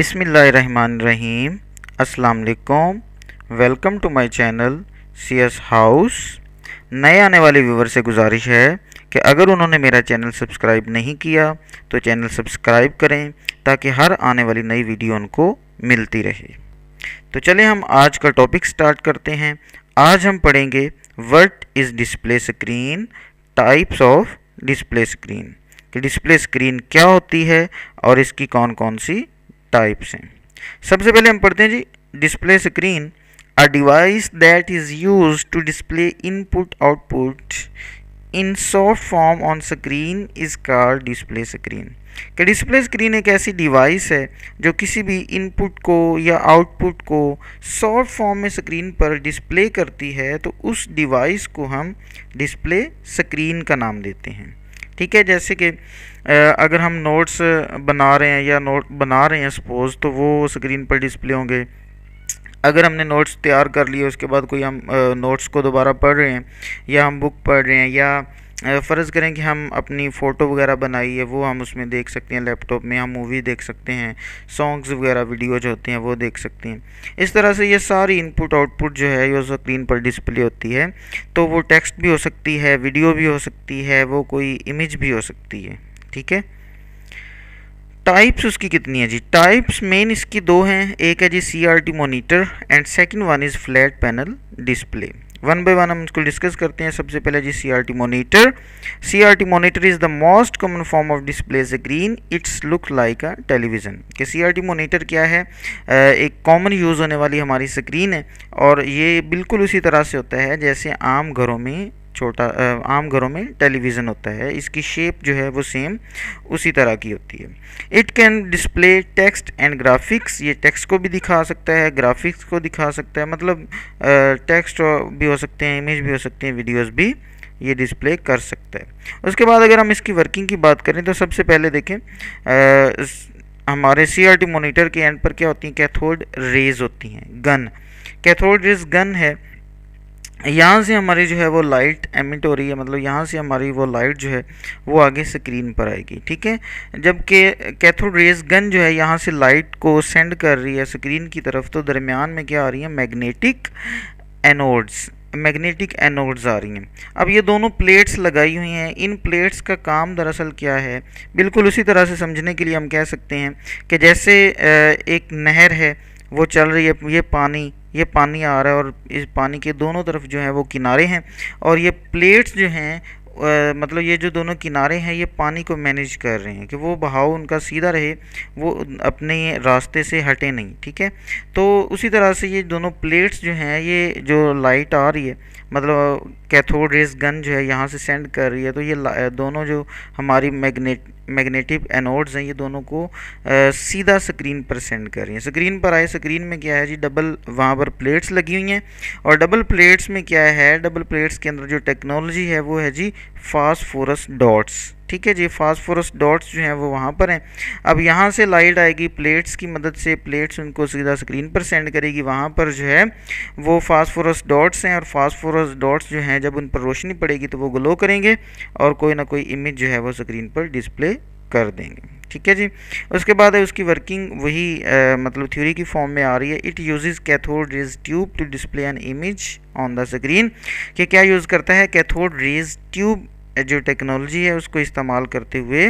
बिसमीम असलकुम welcome to my channel C S house नए आने वाले व्यूवर से गुजारिश है कि अगर उन्होंने मेरा चैनल सब्सक्राइब नहीं किया तो चैनल सब्सक्राइब करें ताकि हर आने वाली नई वीडियो उनको मिलती रहे तो चले हम आज का टॉपिक स्टार्ट करते हैं आज हम पढ़ेंगे what is display screen types of display screen कि डिस्प्ले स्क्रीन क्या होती है और इसकी कौन कौन सी टाइप्स हैं सबसे पहले हम पढ़ते हैं जी display screen a device that is use to display input output in soft form on screen is called display screen कि डिस्प्ले स्क्रीन एक ऐसी डिवाइस है जो किसी भी इनपुट को या आउटपुट को सॉफ्ट फॉर्म में स्क्रीन पर डिस्प्ले करती है तो उस डिवाइस को हम डिस्प्ले स्क्रीन का नाम देते हैं ठीक है जैसे कि अगर हम नोट्स बना रहे हैं या नोट बना रहे हैं सपोज़ तो वो स्क्रीन पर डिस्प्ले होंगे अगर हमने नोट्स तैयार कर लिए उसके बाद कोई हम नोट्स को दोबारा पढ़ रहे हैं या हम बुक पढ़ रहे हैं या फ़र्ज़ करें कि हम अपनी फ़ोटो वगैरह बनाई है वो हम उसमें देख सकते हैं लैपटॉप में हम मूवी देख सकते हैं सॉन्ग्स वगैरह वीडियो जो होते हैं वो देख सकते हैं इस तरह से ये सारी इनपुट आउटपुट जो है ये स्क्रीन पर डिस्प्ले होती है तो वो टेक्स्ट भी हो सकती है वीडियो भी हो सकती है वो कोई इमेज भी हो सकती है ठीक है टाइप्स उसकी कितनी है जी टाइप्स मेन इसकी दो हैं एक है जी C R T monitor and second one is flat panel display one by one हम इसको डिस्कस करते हैं सबसे पहले जी C R T monitor C R T monitor is the most common form of display a green it's look like a television कि C R T monitor क्या है एक कॉमन यूज़ होने वाली हमारी स्क्रीन है और ये बिल्कुल उसी तरह से होता है जैसे आम घरों में छोटा आम घरों में टेलीविज़न होता है इसकी शेप जो है वो सेम उसी तरह की होती है it can display text and graphics ये टेक्स्ट को भी दिखा सकता है ग्राफिक्स को दिखा सकता है मतलब टेक्स्ट भी हो सकते हैं इमेज भी हो सकते हैं वीडियोज़ भी ये डिस्प्ले कर सकता है उसके बाद अगर हम इसकी वर्किंग की बात करें तो सबसे पहले देखें आ, हमारे सी आर टी मोनीटर के एंड पर क्या होती हैं कैथोड रेज होती हैं गन कैथोड रेज गन है यहाँ से हमारी जो है वो लाइट एमिट हो रही है मतलब यहाँ से हमारी वो लाइट जो है वो आगे स्क्रीन पर आएगी ठीक है जबकि कैथोड रेज गन जो है यहाँ से लाइट को सेंड कर रही है स्क्रीन की तरफ तो दरमियान में क्या आ रही है मैग्नेटिक एनोड्स मैग्नेटिक एनोड्स आ रही हैं अब ये दोनों प्लेट्स लगाई हुई हैं इन प्लेट्स का काम दरअसल क्या है बिल्कुल उसी तरह से समझने के लिए हम कह सकते हैं कि जैसे एक नहर है वो चल रही है ये पानी ये पानी आ रहा है और इस पानी के दोनों तरफ जो है वो किनारे हैं और ये प्लेट्स जो हैं मतलब ये जो दोनों किनारे हैं ये पानी को मैनेज कर रहे हैं कि वो बहाव उनका सीधा रहे वो अपने रास्ते से हटे नहीं ठीक है तो उसी तरह से ये दोनों प्लेट्स जो हैं ये जो लाइट आ रही है मतलब कैथोड रेस गन जो है यहाँ से सेंड कर रही है तो ये दोनों जो हमारी मैग्नेट मैग्नेटिव एनोड्स हैं ये दोनों को आ, सीधा स्क्रीन पर सेंड कर रही हैं स्क्रीन पर आए स्क्रीन में क्या है जी डबल वहाँ पर प्लेट्स लगी हुई हैं और डबल प्लेट्स में क्या है डबल प्लेट्स के अंदर जो टेक्नोलॉजी है वो है जी फोरस डॉट्स ठीक है जी फास्फोरस डॉट्स जो हैं वो वहाँ पर हैं अब यहाँ से लाइट आएगी प्लेट्स की मदद से प्लेट्स उनको सीधा स्क्रीन पर सेंड करेगी वहाँ पर जो है वो फास्फोरस डॉट्स हैं और फास्फोरस डॉट्स जो हैं जब उन पर रोशनी पड़ेगी तो वो ग्लो करेंगे और कोई ना कोई इमेज जो है वो स्क्रीन पर डिस्प्ले कर देंगे ठीक है जी उसके बाद है उसकी वर्किंग वही आ, मतलब थ्योरी की फॉर्म में आ रही है it uses cathode rays tube to display an image on the screen कि क्या यूज़ करता है कैथोड रेज ट्यूब जो टेक्नोलॉजी है उसको इस्तेमाल करते हुए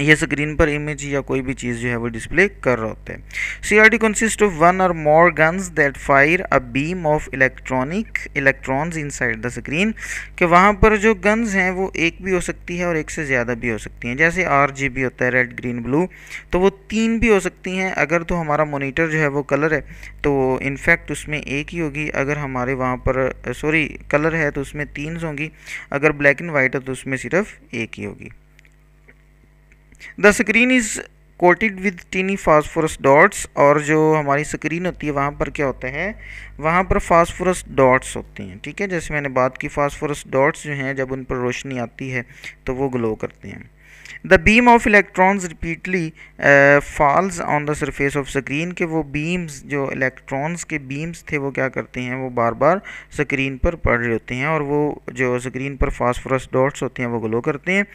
ये स्क्रीन पर इमेज या कोई भी चीज़ जो है वो डिस्प्ले कर रहे होते हैं C R T consist of one or more guns that fire a beam of electronic electrons inside the screen कि वहाँ पर जो गन्स हैं वो एक भी हो सकती है और एक से ज़्यादा भी हो सकती हैं जैसे आर जी बी होता है रेड ग्रीन ब्लू तो वो तीन भी हो सकती हैं अगर तो हमारा मोनीटर जो है वो कलर है तो इनफैक्ट उसमें एक ही होगी अगर हमारे वहाँ पर सॉरी कलर है तो उसमें तीन होंगी अगर ब्लैक एंड वाइट है तो उसमें सिर्फ एक ही होगी the screen is coated with tiny phosphorus dots और जो हमारी स्क्रीन होती है वहाँ पर क्या होता है वहाँ पर फास्फोरस डॉट्स होते हैं ठीक है जैसे मैंने बात की फास्फोरस डॉट्स जो हैं जब उन पर रोशनी आती है तो वो ग्लो करते हैं the beam of electrons repeatedly falls on the surface of screen के वो बीम्स जो इलेक्ट्रॉन्स के बीम्स थे वो क्या करते हैं वो बार बार स्क्रीन पर पड़ रहे होते हैं और वो जो स्क्रीन पर फास्फोरस डॉट्स होते हैं वो ग्लो करते हैं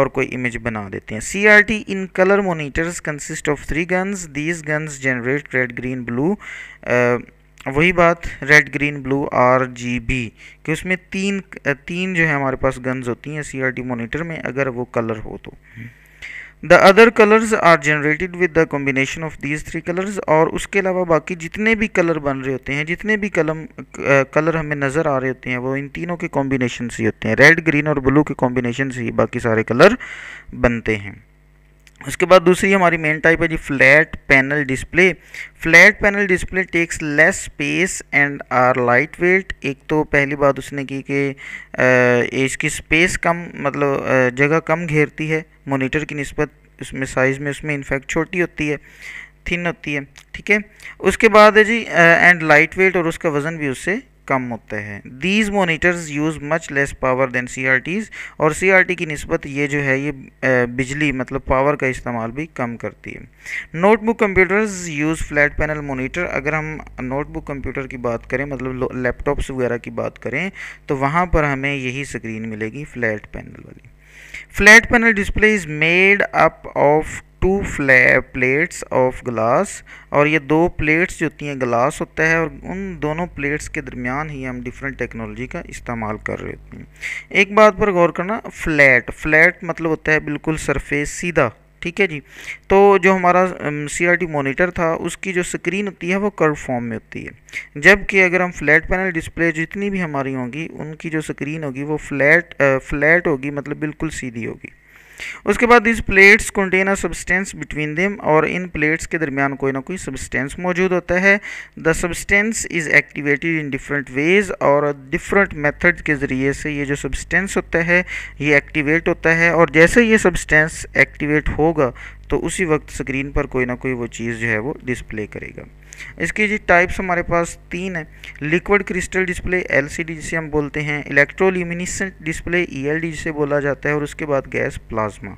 और कोई इमेज बना देते हैं C R T in colour monitors consist of three guns these guns generate red green blue वही बात red green blue R G B कि उसमें तीन तीन जो है हमारे पास गन्स होती हैं सी आर टी मोनीटर में अगर वो कलर हो तो the other colours are generated with the combination of these three colours और उसके अलावा बाकी जितने भी कलर बन रहे होते हैं जितने भी कलम कलर हमें नज़र आ रहे होते हैं वो इन तीनों के कॉम्बिनेशन से ही होते हैं रेड ग्रीन और ब्लू के कॉम्बिनेशन से ही बाकी सारे कलर बनते हैं उसके बाद दूसरी हमारी मेन टाइप है जी flat panel display flat panel display takes less space and are light weight एक तो पहली बात उसने की कि इसकी स्पेस कम मतलब जगह कम घेरती है मोनीटर की नस्बत उसमें साइज़ में उसमें इनफैक्ट छोटी होती है थिन होती है ठीक है उसके बाद है जी एंड लाइट वेट और उसका वज़न भी उससे कम होता है these monitors use much less power than C और सी की नस्बत ये जो है ये बिजली मतलब पावर का इस्तेमाल भी कम करती है notebook computers use flat panel monitor अगर हम नोटबुक कंप्यूटर की बात करें मतलब लैपटॉप्स वगैरह की बात करें तो वहाँ पर हमें यही स्क्रीन मिलेगी फ्लैट पैनल वाली flat panel display is made up of two flat plates of glass और ये दो प्लेट्स जो होती हैं ग्लास होता है और उन दोनों प्लेट्स के दरमियान ही हम डिफरेंट टेक्नोलॉजी का इस्तेमाल कर रहे होते हैं एक बात पर गौर करना फ्लैट फ्लैट मतलब होता है बिल्कुल सरफेस सीधा ठीक है जी तो जो हमारा सी आर टी मोनीटर था उसकी जो स्क्रीन होती है वो कर्व फॉर्म में होती है जबकि अगर हम फ्लैट पैनल डिस्प्ले जितनी भी हमारी होंगी उनकी जो स्क्रीन होगी वो फ्लैट फ्लैट होगी मतलब बिल्कुल सीधी होगी उसके बाद this plates contain a substance between them और इन प्लेट्स के दरमियान कोई ना कोई सब्सटेंस मौजूद होता है the substance is activated in different ways और डिफरेंट मेथड के ज़रिए से ये जो सब्सटेंस होता है ये एक्टिवेट होता है और जैसे ये सब्सटेंस एक्टिवेट होगा तो उसी वक्त स्क्रीन पर कोई ना कोई वो चीज़ जो है वो डिस्प्ले करेगा इसके जी टाइप्स हमारे पास तीन है लिक्विड क्रिस्टल डिस्प्ले एलसीडी जिसे हम बोलते हैं इलेक्ट्रोल्यूमिनिसेंट डिस्प्ले ईएलडी जिसे बोला जाता है और उसके बाद गैस प्लाज्मा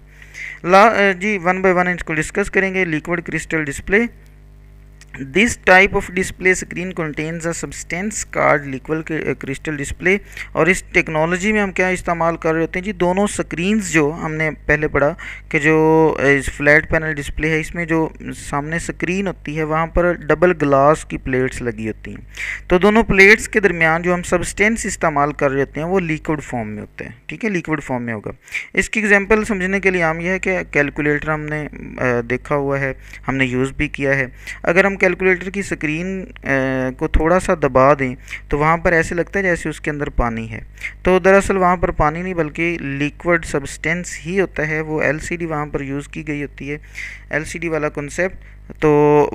ला जी वन बाय वन इसको डिस्कस करेंगे liquid crystal display This type of display screen contains a substance card liquid uh, crystal display और इस टेक्नोलॉजी में हम क्या इस्तेमाल कर रहे होते हैं जी दोनों screens जो हमने पहले पढ़ा कि जो इस फ्लैट पैनल डिस्प्ले है इसमें जो सामने स्क्रीन होती है वहाँ पर डबल ग्लास की प्लेट्स लगी होती हैं तो दोनों प्लेट्स के दरमियान जो हम substance इस्तेमाल कर रहे होते हैं वो liquid फॉर्म में होते हैं ठीक है liquid फॉर्म में होगा इसकी एग्जाम्पल समझने के लिए आम यह है कि कैलकुलेटर हमने देखा हुआ है हमने यूज़ भी किया है अगर हम कैलकुलेटर की स्क्रीन को थोड़ा सा दबा दें तो वहाँ पर ऐसे लगता है जैसे उसके अंदर पानी है तो दरअसल वहाँ पर पानी नहीं बल्कि लिक्विड सब्सटेंस ही होता है वो एलसीडी वहाँ पर यूज़ की गई होती है एलसीडी वाला कॉन्सेप्ट तो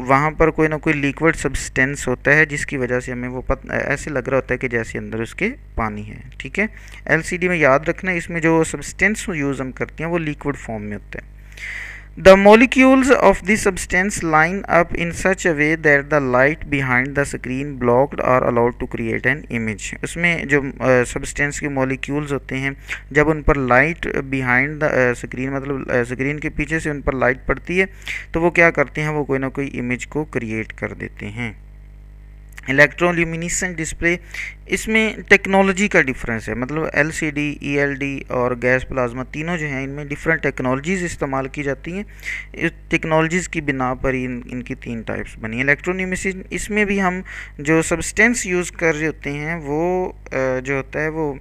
वहाँ पर कोई ना कोई लिक्विड सब्सटेंस होता है जिसकी वजह से हमें वो पत ऐसे लग रहा होता है कि जैसे अंदर उसके पानी है ठीक है डी में याद रखना इसमें जो सब्सटेंस यूज़ हम करते हैं वो लिक्विड फॉर्म में होता है The molecules of the substance line up in such a way that the light behind the screen blocked are allowed to create an image. उसमें जो सब्सटेंस uh, के मॉलिक्यूल्स होते हैं जब उन पर लाइट बिहाइंड द स्क्रीन मतलब screen uh, के पीछे से उन पर लाइट पड़ती है तो वो क्या करते हैं वो कोई ना कोई इमेज को क्रिएट कर देते हैं इलेक्ट्रोल्यूमिनिसेंट डिस्प्ले इसमें टेक्नोलॉजी का डिफरेंस है मतलब एलसीडी, ईएलडी e और गैस प्लाज्मा तीनों जो हैं इनमें डिफरेंट टेक्नोलॉजीज़ इस्तेमाल की जाती हैं टेक्नोलॉजीज़ की बिना पर इन इनकी तीन टाइप्स बनी इलेक्ट्रोन्यूमिसिन इसमें भी हम जो सब्सटेंस यूज़ कर रहे होते हैं वो जो होता है वो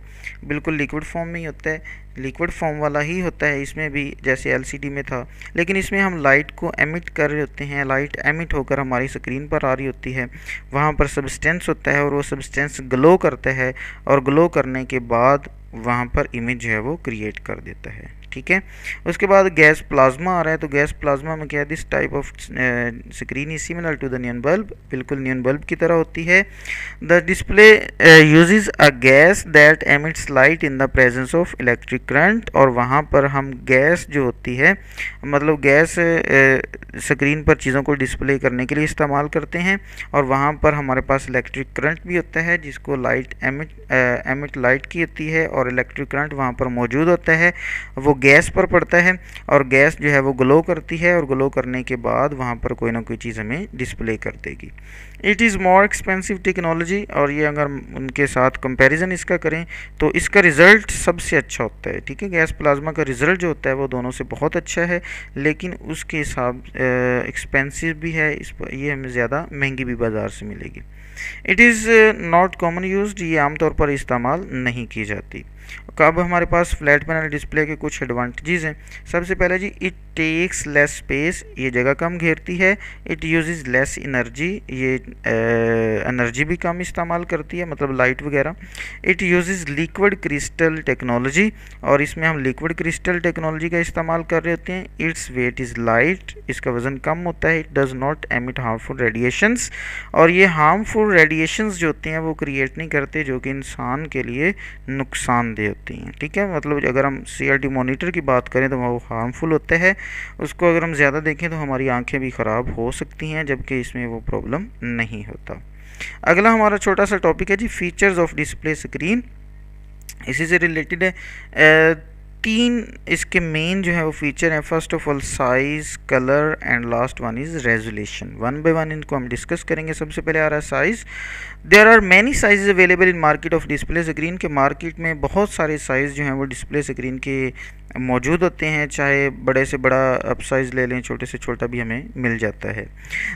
बिल्कुल लिक्विड फॉर्म में ही होता है लिक्विड फॉर्म वाला ही होता है इसमें भी जैसे एलसीडी में था लेकिन इसमें हम लाइट को एमिट कर रहे होते हैं लाइट एमिट होकर हमारी स्क्रीन पर आ रही होती है वहाँ पर सब्सटेंस होता है और वो सब्सटेंस ग्लो करता है और ग्लो करने के बाद वहाँ पर इमेज जो है वो क्रिएट कर देता है ठीक है उसके बाद गैस प्लाज्मा आ रहा है तो गैस प्लाज्मा में क्या है this type of screen is similar to the neon bulb बिल्कुल नियन बल्ब की तरह होती है the display uses a gas that emits light in the presence of electric current और वहाँ पर हम गैस जो होती है मतलब गैस स्क्रीन uh, पर चीज़ों को डिस्प्ले करने के लिए इस्तेमाल करते हैं और वहाँ पर हमारे पास इलेक्ट्रिक करंट भी होता है जिसको लाइट एमिट एमिट लाइट की होती है और और इलेक्ट्रिक करंट वहाँ पर मौजूद होता है वो गैस पर पड़ता है और गैस जो है वो ग्लो करती है और ग्लो करने के बाद वहाँ पर कोई ना कोई चीज़ हमें डिस्प्ले कर देगी it is more expensive technology और ये अगर उनके साथ कंपेरिजन इसका करें तो इसका रिज़ल्ट सबसे अच्छा होता है ठीक है गैस प्लाज्मा का रिज़ल्ट जो होता है वो दोनों से बहुत अच्छा है लेकिन उसके हिसाब एक्सपेंसिव भी है इस पर ये हमें ज़्यादा महंगी भी बाज़ार से मिलेगी it is not common use ये आमतौर पर इस्तेमाल नहीं की जाती तो अब हमारे पास फ्लैट पैनल डिस्प्ले के कुछ एडवांटेजेस हैं सबसे पहले जी इट टेक्स लेस स्पेस ये जगह कम घेरती है इट यूजेस लेस एनर्जी ये एनर्जी भी कम इस्तेमाल करती है मतलब लाइट वगैरह it uses liquid crystal technology और इसमें हम लिक्विड क्रिस्टल टेक्नोलॉजी का इस्तेमाल कर रहे होते हैं इट्स वेट इज़ लाइट इसका वज़न कम होता है it does not emit harmful radiations और ये हार्मफुल रेडिएशंस जो होते हैं वो क्रिएट नहीं करते जो कि इंसान के लिए नुकसान नुकसानदेह होती हैं ठीक है मतलब अगर हम सी मॉनिटर की बात करें तो वो हार्मफुल होता है उसको अगर हम ज़्यादा देखें तो हमारी आंखें भी ख़राब हो सकती हैं जबकि इसमें वो प्रॉब्लम नहीं होता अगला हमारा छोटा सा टॉपिक है जी फीचर्स ऑफ डिस्प्ले स्क्रीन इसी से रिलेटेड है तीन इसके मेन जो है वो फीचर हैं first of all size colour and last one is resolution one by one इनको हम डिस्कस करेंगे सबसे पहले आ रहा है size there are many size available in market of display screen के मार्केट में बहुत सारे साइज़ जो हैं वो डिस्प्ले स्क्रीन के मौजूद होते हैं चाहे बड़े से बड़ा अप साइज़ ले लें छोटे से छोटा भी हमें मिल जाता है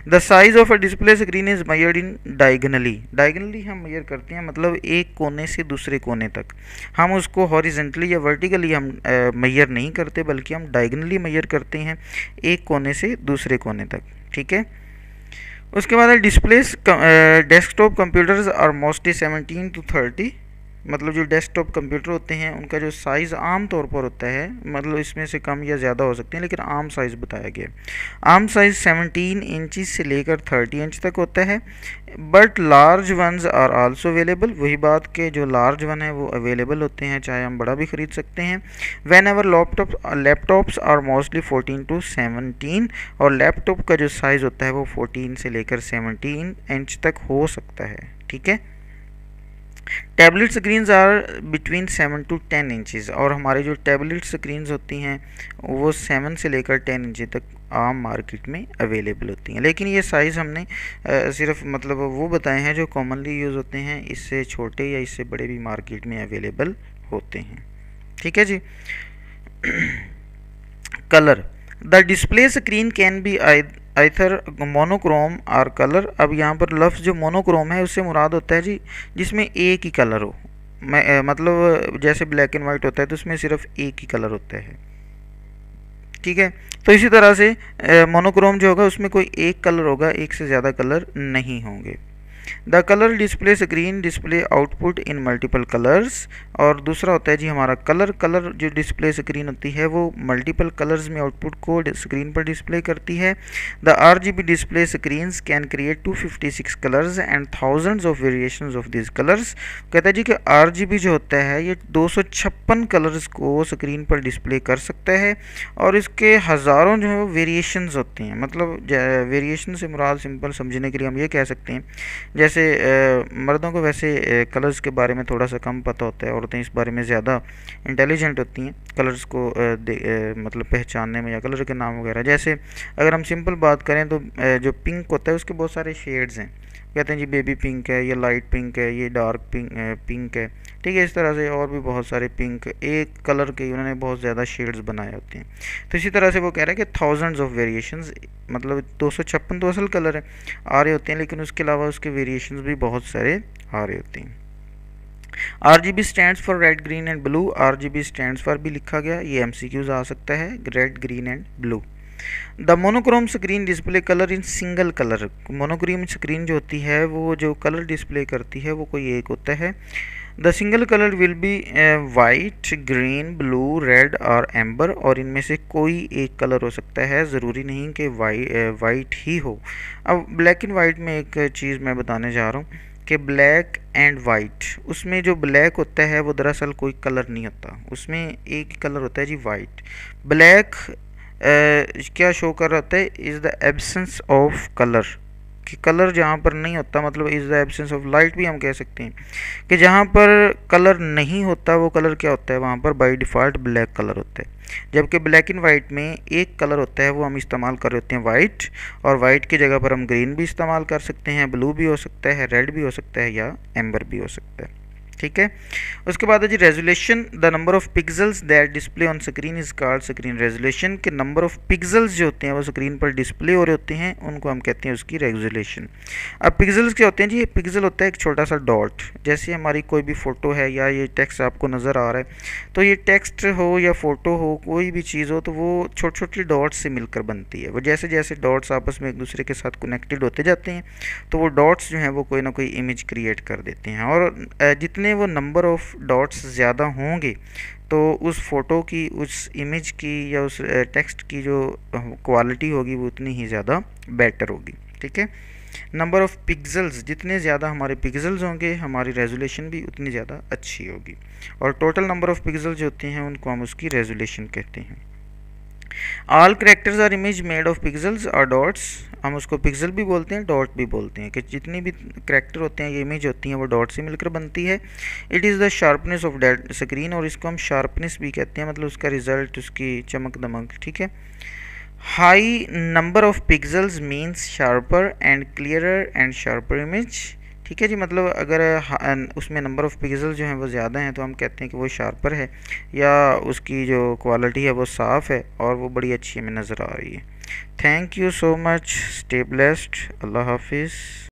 the size of a display screen is measured in diagonally diagonally हम मैयर करते हैं मतलब एक कोने से दूसरे कोने तक हम उसको हॉरिजेंटली या वर्टिकली हम मैयर नहीं करते बल्कि हम डायगनली मैयर करते हैं एक कोने से दूसरे कोने तक ठीक है उसके बाद displays desktop computers are mostly seventeen to thirty मतलब जो डेस्कटॉप कंप्यूटर होते हैं उनका जो साइज़ आम तौर पर होता है मतलब इसमें से कम या ज़्यादा हो सकते हैं लेकिन आम साइज़ बताया गया आम साइज़ सेवनटीन इंचज से लेकर थर्टी इंच तक होता है but large ones are also available वही बात के जो लार्ज वन है वो अवेलेबल होते हैं चाहे हम बड़ा भी ख़रीद सकते हैं whenever laptop laptops are mostly 14 to 17 और लैपटॉप का जो साइज़ होता है वो 14 से लेकर 17 इंच तक हो सकता है ठीक है tablet screens are between seven to ten inches और हमारे जो टैबलेट स्क्रीन्स होती हैं वो सेवन से लेकर टेन इंच तक आम मार्केट में अवेलेबल होती हैं लेकिन ये साइज़ हमने सिर्फ मतलब वो बताए हैं जो कॉमनली यूज़ होते हैं इससे छोटे या इससे बड़े भी मार्केट में अवेलेबल होते हैं ठीक है जी colour the display screen can be I either monochrome और कलर अब यहाँ पर लफ्ज़ जो मोनोक्रोम है उससे मुराद होता है जी जिसमें एक ही कलर हो मैं मतलब जैसे ब्लैक एंड वाइट होता है तो उसमें सिर्फ एक ही कलर होता है ठीक है तो इसी तरह से मोनोक्रोम जो होगा उसमें कोई एक कलर होगा एक से ज़्यादा कलर नहीं होंगे the colour display screen display output in multiple colours और दूसरा होता है जी हमारा कलर कलर जो डिस्प्ले स्क्रीन होती है वो मल्टीपल कलर्स में आउटपुट को स्क्रीन पर डिस्प्ले करती है the R G B display screen can create two fifty six colours and thousands of variation of this colours कहता है जी कि आर जी बी जो होता है ये दो सौ छप्पन कलर्स को स्क्रीन पर डिस्प्ले कर सकता है और इसके हज़ारों जो है वो होते हैं मतलब वेरिएशन से मुराद सिंपल समझने के लिए हम ये कह सकते हैं जैसे मर्दों को वैसे कलर्स के बारे में थोड़ा सा कम पता होता है औरतें इस बारे में ज़्यादा इंटेलिजेंट होती हैं कलर्स को मतलब पहचानने में या कलर के नाम वगैरह जैसे अगर हम सिंपल बात करें तो जो पिंक होता है उसके बहुत सारे शेड्स हैं कहते हैं जी बेबी पिंक है ये लाइट पिंक है ये डार्क पिंक पिंक है ठीक है इस तरह से और भी बहुत सारे पिंक एक कलर के उन्होंने बहुत ज़्यादा शेड्स बनाए होते हैं तो इसी तरह से वो कह रहे हैं कि थाउजेंड्स ऑफ वेरिएशन मतलब दो सौ छप्पन तो असल कलर है आ रहे होते हैं लेकिन उसके अलावा उसके वेरिएशन भी बहुत सारे आ रहे होते हैं R G B stand for red green and blue R G B stand for भी लिखा गया ये एम सी क्यूज़ आ सकता है red green and blue the monochrome screen display colour in single colour monochrome screen जो होती है वो जो कलर डिस्प्ले करती है वो कोई एक होता है the single colour will be white green blue red और एम्बर और इनमें से कोई एक कलर हो सकता है ज़रूरी नहीं कि वाइट uh, ही हो अब ब्लैक एंड वाइट में एक चीज़ मैं बताने जा रहा हूँ कि ब्लैक एंड वाइट उसमें जो ब्लैक होता है वो दरअसल कोई कलर नहीं होता उसमें एक कलर होता है जी वाइट ब्लैक क्या शो कर रहा होता है is the absence of colour कि कलर जहाँ पर नहीं होता मतलब is the absence of light भी हम कह सकते हैं कि जहाँ पर कलर नहीं होता वो कलर क्या होता है वहाँ पर बाई डिफ़ॉल्ट ब्लैक कलर होता है जबकि ब्लैक एंड वाइट में एक कलर होता है वो हम इस्तेमाल कर रहे होते हैं वाइट और वाइट की जगह पर हम ग्रीन भी इस्तेमाल कर सकते हैं ब्लू भी हो सकता है रेड भी हो सकता है या एम्बर भी हो सकता है ठीक है उसके बाद है जी resolution the number of pixels that display on screen is called screen resolution के नंबर ऑफ पिक्सल्स जो होते हैं वो स्क्रीन पर डिस्प्ले हो रहे होते हैं उनको हम कहते हैं उसकी रेजोल्यूशन अब पिक्सल्स क्या होते हैं जी ये पिक्सल होता है एक छोटा सा डॉट जैसे हमारी कोई भी फ़ोटो है या ये टेक्स्ट आपको नज़र आ रहा है तो ये टेक्स्ट हो या फ़ोटो हो कोई भी चीज़ हो तो वो छोटे छोटे डॉट्स से मिलकर बनती है वो जैसे जैसे डॉट्स आपस में एक दूसरे के साथ कनेक्टेड होते जाते हैं तो वो डॉट्स जो हैं वो कोई ना कोई इमेज क्रिएट कर देते हैं और जितने जितने वो नंबर ऑफ डॉट्स ज़्यादा होंगे तो उस फ़ोटो की उस इमेज की या उस टेक्स्ट की जो क्वालिटी होगी वो उतनी ही ज़्यादा बेटर होगी ठीक है नंबर ऑफ़ पिक्सल्स जितने ज़्यादा हमारे पिक्सल्स होंगे हमारी रेजोल्यूशन भी उतनी ज़्यादा अच्छी होगी और टोटल नंबर ऑफ़ पिक्सल्स जो होते हैं उनको हम उसकी रेजोल्यूशन कहते हैं all characters are image made of pixels और डॉट्स हम उसको पिक्सल भी बोलते हैं डॉट भी बोलते हैं कि जितनी भी करेक्टर होते हैं ये इमेज होती हैं वो डॉट से मिलकर बनती है it is the sharpness of that screen और इसको हम शार्पनेस भी कहते हैं मतलब उसका रिजल्ट उसकी चमक दमक ठीक है high number of pixels means sharper and clear and sharper image ठीक है जी मतलब अगर उसमें नंबर ऑफ़ पिक्सल जो हैं वो ज़्यादा हैं तो हम कहते हैं कि वो शार्पर है या उसकी जो क्वालिटी है वो साफ़ है और वो बड़ी अच्छी हमें नज़र आ रही है थैंक यू सो मच स्टेबलेस्ट अल्लाह हाफिज़